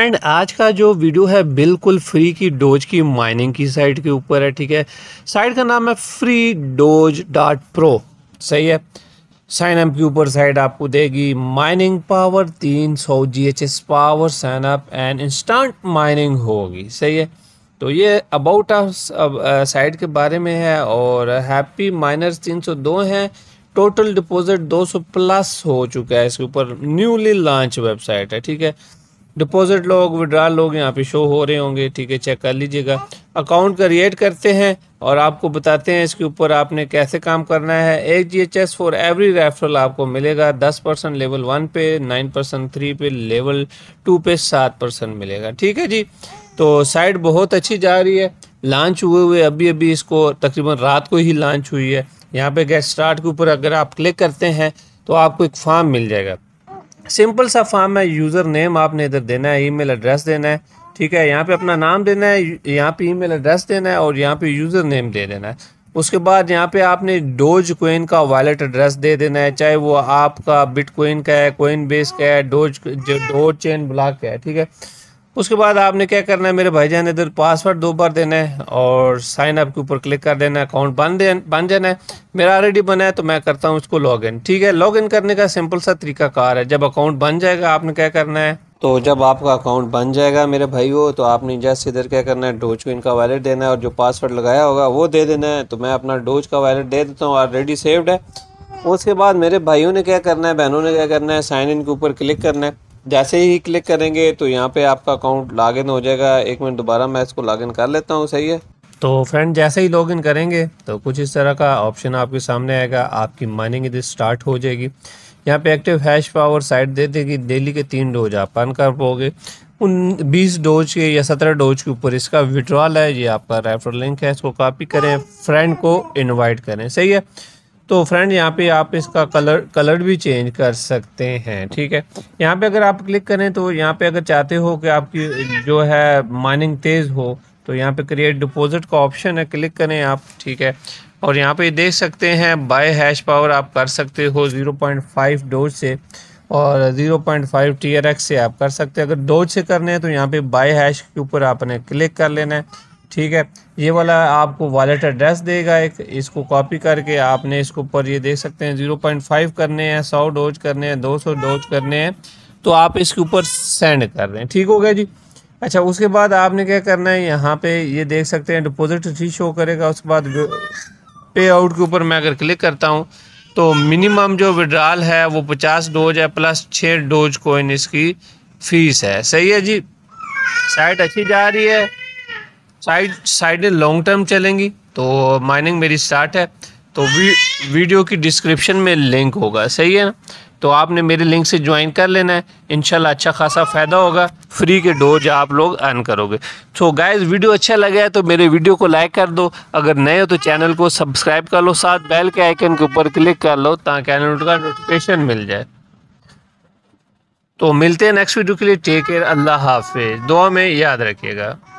and आज का जो वीडियो है बिल्कुल फ्री की डोज की माइनिंग की साइट के ऊपर है ठीक है साइट का नाम है फ्री डोज डॉट प्रो सही है साइन अप के ऊपर साइट आपको देगी माइनिंग पावर 300 सौ G H S power sign up and instant mining होगी सही है तो ये अबाउट साइट के बारे में है और हैप्पी माइनर्स 302 हैं टोटल डिपॉजिट 200 प्लस हो चुका है इसके ऊपर न्यूली लॉन्च वेबसाइट है ठीक है डिपॉजिट लोग विड्रॉल लोग यहाँ पे शो हो रहे होंगे ठीक है चेक कर लीजिएगा अकाउंट क्रिएट करते हैं और आपको बताते हैं इसके ऊपर आपने कैसे काम करना है एक G H S for every referral आपको मिलेगा दस परसेंट लेवल वन पे नाइन परसेंट थ्री पे लेवल टू पे सात परसेंट मिलेगा ठीक है जी तो साइट बहुत अच्छी जा रही है लॉन्च हुए हुए अभी अभी इसको तकरीबन रात को ही लॉन्च हुई है यहाँ पे गेट स्टार्ट के ऊपर अगर आप क्लिक करते हैं तो आपको एक फॉर्म मिल जाएगा सिंपल सा फॉर्म है यूज़र नेम आपने इधर देना है ईमेल एड्रेस देना है ठीक है यहाँ पे अपना नाम देना है यहाँ पे ईमेल एड्रेस देना है और यहाँ पे यूज़र नेम दे देना है उसके बाद यहाँ पे आपने डोज कोइन का वॉलेट एड्रेस दे देना है चाहे वो आपका बिट कोइन का है कोइन बेस का है डोज डोज चेन ब्लॉक का है ठीक है उसके बाद आपने क्या करना है मेरे भाई जान इधर पासवर्ड दो बार देना है और साइन अप के ऊपर क्लिक कर देना है अकाउंट बन दे बन जाना है मेरा ऑलरेडी बना है तो मैं करता हूँ इसको इन ठीक है इन करने का सिंपल सा तरीका कार है जब अकाउंट बन जाएगा आपने क्या करना है तो जब आपका अकाउंट बन जाएगा मेरे भाई हो तो आपने जस्ट इधर क्या करना है डोज को इनका वैलेट देना है और जो पासवर्ड लगाया होगा वो दे देना है तो मैं अपना डोज का वैलेट दे देता हूँ ऑलरेडी सेव्ड है उसके बाद मेरे भाइयों ने क्या करना है बहनों ने क्या करना है साइन इन के ऊपर क्लिक करना है जैसे ही क्लिक करेंगे तो यहाँ पे आपका अकाउंट लॉगिन हो जाएगा एक मिनट दोबारा मैं इसको लॉगिन कर लेता हूँ सही है तो फ्रेंड जैसे ही लॉगिन करेंगे तो कुछ इस तरह का ऑप्शन आपके सामने आएगा आपकी माइनिंग इधर स्टार्ट हो जाएगी यहाँ पे एक्टिव हैश पावर साइट दे देगी डेली के तीन डोज आप अन कर पाओगे उन बीस डोज के या सत्रह डोज के ऊपर इसका विड्रॉल है ये आपका रेफर लिंक है इसको कॉपी करें फ्रेंड को इनवाइट करें सही है तो फ्रेंड यहाँ पे आप इसका कलर कलर भी चेंज कर सकते हैं ठीक है यहाँ पे अगर आप क्लिक करें तो यहाँ पे अगर चाहते हो कि आपकी जो है माइनिंग तेज़ हो तो यहाँ पे क्रिएट डिपॉजिट का ऑप्शन है क्लिक करें आप ठीक है और यहाँ पे देख सकते हैं बाय हैश पावर आप कर सकते हो 0.5 डोज से और 0.5 एक्स से आप कर सकते हैं अगर डोज से करने हैं तो यहाँ पे बाय हैश के ऊपर आपने क्लिक कर लेना है ठीक है ये वाला आपको वॉलेट एड्रेस देगा एक इसको कॉपी करके आपने इसके ऊपर ये देख सकते हैं ज़ीरो पॉइंट फाइव करने हैं सौ डोज करने हैं दो सौ डोज करने हैं तो आप इसके ऊपर सेंड कर रहे हैं ठीक हो गया जी अच्छा उसके बाद आपने क्या करना है यहाँ पे ये देख सकते हैं डिपॉजिट ही शो करेगा उसके बाद पे आउट के ऊपर मैं अगर क्लिक करता हूँ तो मिनिमम जो विड्रॉल है वो पचास डोज है प्लस छः डोज कोइन इसकी फ़ीस है सही है जी साइट अच्छी जा रही है साइड साइडें लॉन्ग टर्म चलेंगी तो माइनिंग मेरी स्टार्ट है तो वी, वीडियो की डिस्क्रिप्शन में लिंक होगा सही है ना तो आपने मेरे लिंक से ज्वाइन कर लेना है इनशाला अच्छा खासा फ़ायदा होगा फ्री के डोज आप लोग अर्न करोगे तो गाइस वीडियो अच्छा लगा है तो मेरे वीडियो को लाइक कर दो अगर नए हो तो चैनल को सब्सक्राइब कर लो साथ बेल के आइकन के ऊपर क्लिक कर लो ताकि का नोटिफिकेशन मिल जाए तो मिलते हैं नेक्स्ट वीडियो के लिए टेक केयर अल्लाह हाफिज़ दुआ में याद रखिएगा